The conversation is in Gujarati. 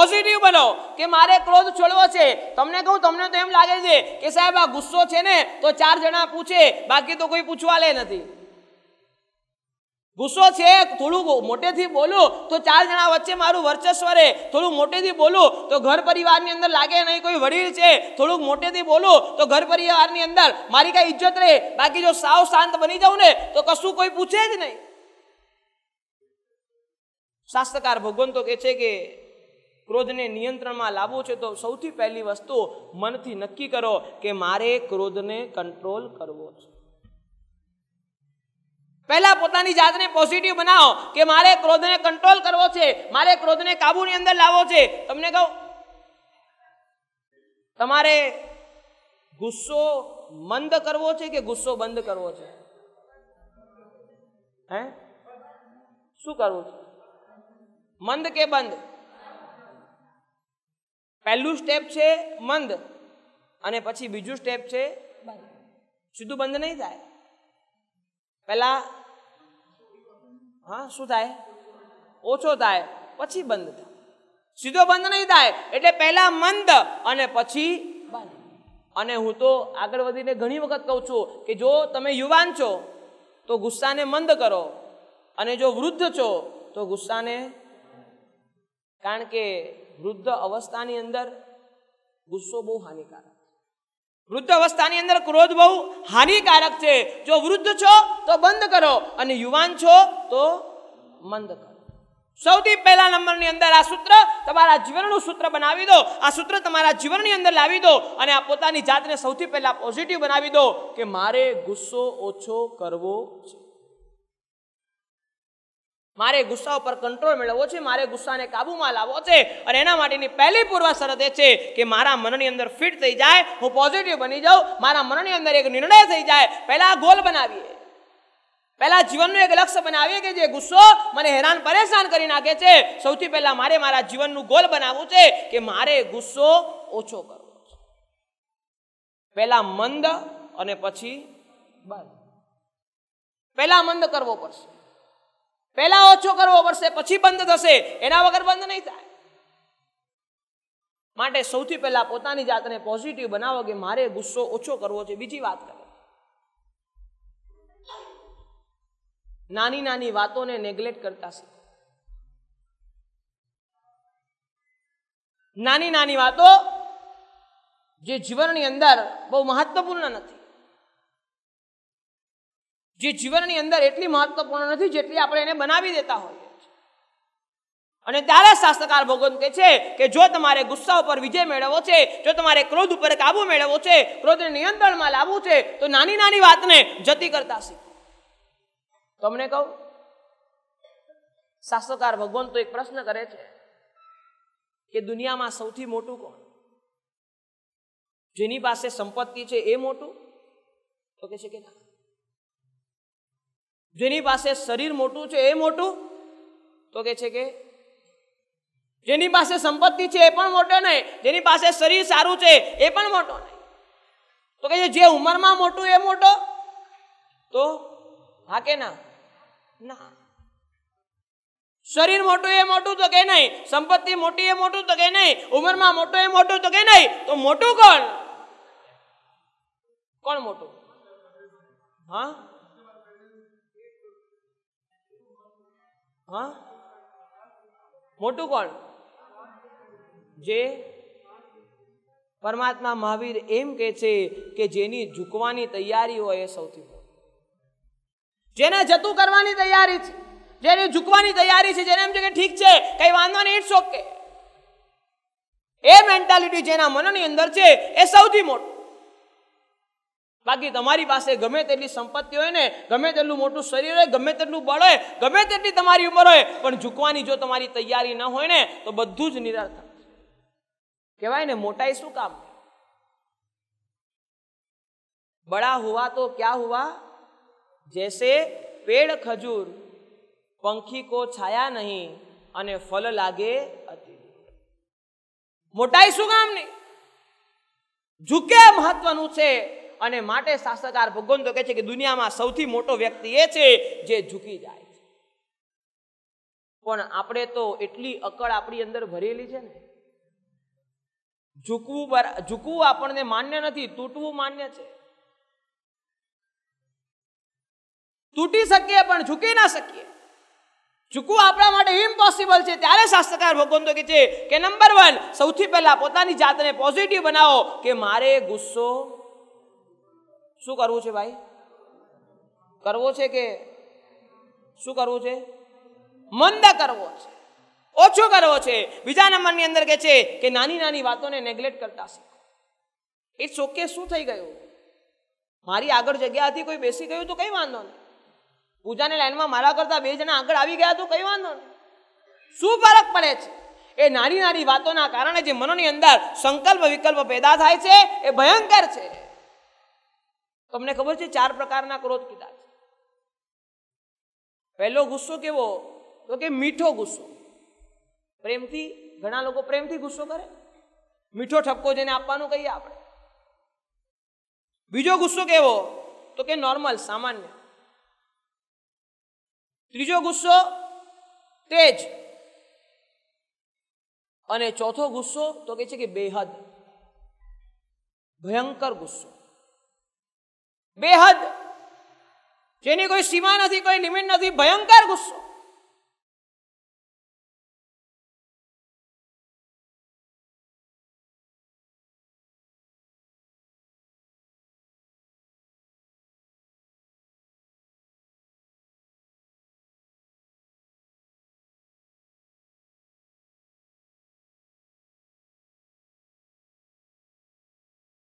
પોઝિટિવ બનો કે મારે ક્રોધ છોડવો છે તમને કહું તમને તો એમ લાગે છે કે સાહેબ આ ગુસ્સો છે ને તો ચાર જણા પૂછે બાકી તો કોઈ પૂછવા લે નથી ગુસ્સો છે થોડું મોટેથી બોલું તો ચાર જણા વચ્ચે મારું વર્ચસ્વ રહે થોડું મોટેથી બોલું તો ઘર પરિવારની અંદર લાગે નહીં કોઈ વડીલ છે થોડુંક મોટેથી બોલું તો ઘર પરિવારની અંદર મારી કાંઈ ઇજ્જત રહે બાકી જો સાવ શાંત બની જાઉં ને તો કશું કોઈ પૂછે જ નહીં શાસ્ત્રકાર ભગવંતો કહે છે કે ક્રોધને નિયંત્રણમાં લાવવો છે તો સૌથી પહેલી વસ્તુ મનથી નક્કી કરો કે મારે ક્રોધને કંટ્રોલ કરવો છે પહેલા પોતાની જાતને પોઝિટિવ બનાવો કે મારે ક્રોધને કંટ્રોલ કરવો છે મારે ક્રોધને કાબૂની અંદર લાવવો છે તમને કહું તમારે ગુસ્સો મંદ કરવો છે કે ગુસ્સો બંધ કરવો છે હે શું કરવું છે મંદ કે બંધ પહેલું સ્ટેપ છે મંદ અને પછી બીજું સ્ટેપ છે સીધું બંધ નહીં થાય પહેલા હા શું થાય ઓછો થાય પછી બંધ થાય સીધો બંધ નહીં થાય એટલે પહેલા મંદ અને પછી અને હું તો આગળ વધીને ઘણી વખત કહું છું કે જો તમે યુવાન છો તો ગુસ્સાને મંદ કરો અને જો વૃદ્ધ છો તો ગુસ્સાને કારણ કે વૃદ્ધ અવસ્થાની અંદર ગુસ્સો બહુ હાનિકારક વૃદ્ધ અવસ્થાની અંદર ક્રોધ બહુ હાનિકારક છે જો વૃદ્ધ છો તો બંધ કરો અને યુવાન છો તો મંદ કરો સૌથી પહેલા નંબરની અંદર આ સૂત્ર તમારા જીવનનું સૂત્ર બનાવી દો આ સૂત્ર તમારા જીવનની અંદર લાવી દો અને આ પોતાની જાતને સૌથી પહેલા પોઝિટિવ બનાવી દો કે મારે ગુસ્સો ઓછો કરવો છે મારે ગુસ્સા ઉપર કંટ્રોલ મેળવવો છે મારે ગુસ્સાને કાબૂમાં લાવવો છે અને એના માટેની પહેલી પૂર્વ શરત એ છે કે મારા મનની અંદર ફિટ થઈ જાય હું પોઝિટિવ બની જાઉં મારા મનની અંદર એક નિર્ણય થઈ જાય પહેલાં ગોલ બનાવીએ પહેલાં જીવનનું એક લક્ષ્ય બનાવીએ કે જે ગુસ્સો મને હેરાન પરેશાન કરી નાખે છે સૌથી પહેલાં મારે મારા જીવનનું ગોલ બનાવવું છે કે મારે ગુસ્સો ઓછો કરવો છે પહેલાં મંદ અને પછી બળ પહેલાં મંદ કરવો પડશે પહેલા ઓછો કરવો પડશે પછી બંધ થશે એના વગર બંધ નહીં થાય માટે સૌથી પહેલા પોતાની જાતને પોઝિટિવ બનાવો કે મારે ગુસ્સો ઓછો કરવો છે બીજી વાત કરો નાની નાની વાતોને નેગ્લેક્ટ કરતા શીખો નાની નાની વાતો જે જીવનની અંદર બહુ મહત્વપૂર્ણ નથી જે જીવનની અંદર એટલી મહત્વપૂર્ણ નથી જેટલી આપણે એને બનાવી દેતા હોઈએ અને ત્યારે શાસ્ત્રકાર ભગવાન કહે છે કે જો તમારે ગુસ્સા ઉપર વિજય મેળવવો છે જો તમારે ક્રોધ ઉપર કાબુ મેળવવો છે ક્રોધને નિયંત્રણમાં લાવવું છે તો નાની નાની વાતને જતી કરતા શીખો તમને કહું શાસ્ત્રકાર ભગવાન તો એક પ્રશ્ન કરે છે કે દુનિયામાં સૌથી મોટું કોણ જેની પાસે સંપત્તિ છે એ મોટું તો કે છે કે ના જેની પાસે શરીર મોટું છે એ મોટું તો કે છે કે જેની પાસે સંપત્તિ છે એ પણ મોટો નહીં જેની પાસે શરીર સારું છે એ પણ મોટો નહીં તો કે જે ઉંમરમાં મોટું એ મોટો તો હા કે ના ના શરીર મોટું એ મોટું તો કે નહીં સંપત્તિ મોટી એ મોટું તો કે નહીં ઉંમરમાં મોટું એ મોટું તો કે નહીં તો મોટું કોણ કોણ મોટું હા હા મોટું કોણ જે પરમાત્મા મહાવીર એમ કે છે કે જેની ઝૂકવાની તૈયારી હોય એ સૌથી જેને જતું કરવાની તૈયારી છે જેને ઝૂકવાની તૈયારી છે જેને એમ છે કે ઠીક છે કઈ વાંધો નહીં ઇટ્સ ઓકે એ મેન્ટાલિટી જેના મનની અંદર છે એ સૌથી મોટું બાકી તમારી પાસે ગમે તેટલી સંપત્તિ હોય ને ગમે તેટલું મોટું શરીર હોય ગમે તેટલું બળ હોય ગમે તેટલી તમારી ઉંમર હોય પણ ઝૂકવાની જો તમારી તૈયારી ન હોય ને તો બધું જ નિરાર્થક કહેવાય ને મોટાઈ શું કામ બળા હુઆ તો ક્યાં હુઆ જૈસે પેડ ખજૂર પંખી કો છાયા નહીં અને ફલ લાગે અતિ મોટાઈ શું કામ નહીં ઝૂકે મહત્વનું છે અને માટે શાસ્ત્રકાર ભગવાન તો કહે છે કે દુનિયામાં સૌથી મોટો વ્યક્તિ એ છે જે ઝૂકી જાય છે પણ આપણે તો એટલી અકળ આપણી અંદર ભરેલી છે ને ઝૂકવું ઝૂકવું આપણને માન્ય નથી તૂટવું માન્ય છે તૂટી શકીએ પણ ઝૂકી ના શકીએ ઝૂકવું આપણા માટે ઇમ્પોસિબલ છે ત્યારે શાસ્ત્રકાર ભગવાન તો કહે છે કે નંબર વન સૌથી પહેલા પોતાની જાતને પોઝિટિવ બનાવો કે મારે ગુસ્સો શું કરવું છે ભાઈ કરવો છે કે શું કરવું છે મંદ કરવો છે ઓછો કરવો છે બીજા નંબરની અંદર કહે છે કે નાની નાની વાતોને નેગ્લેક્ટ કરતા શીખો ઇટ્સ ઓકે શું થઈ ગયું મારી આગળ જગ્યા હતી કોઈ બેસી ગયું તો કંઈ વાંધો નહીં પૂજાની લાઈનમાં મારા કરતાં બે જણા આગળ આવી ગયા તો કંઈ વાંધો નહીં શું ફરક પડે છે એ નાની નાની વાતોના કારણે જે મનોની અંદર સંકલ્પ વિકલ્પ પેદા થાય છે એ ભયંકર છે તમને ખબર છે ચાર પ્રકારના ક્રોધ કીધા છે પહેલો ગુસ્સો કેવો તો કે મીઠો ગુસ્સો પ્રેમથી ઘણા લોકો પ્રેમથી ગુસ્સો કરે મીઠો ઠપકો જેને આપવાનું કહીએ આપણે બીજો ગુસ્સો કેવો તો કે નોર્મલ સામાન્ય ત્રીજો ગુસ્સો તેજ અને ચોથો ગુસ્સો તો કે છે કે બેહદ ભયંકર ગુસ્સો બેહદ જેની કોઈ સીમા નથી કોઈ લિમિટ નથી ભયંકર ગુસ્સો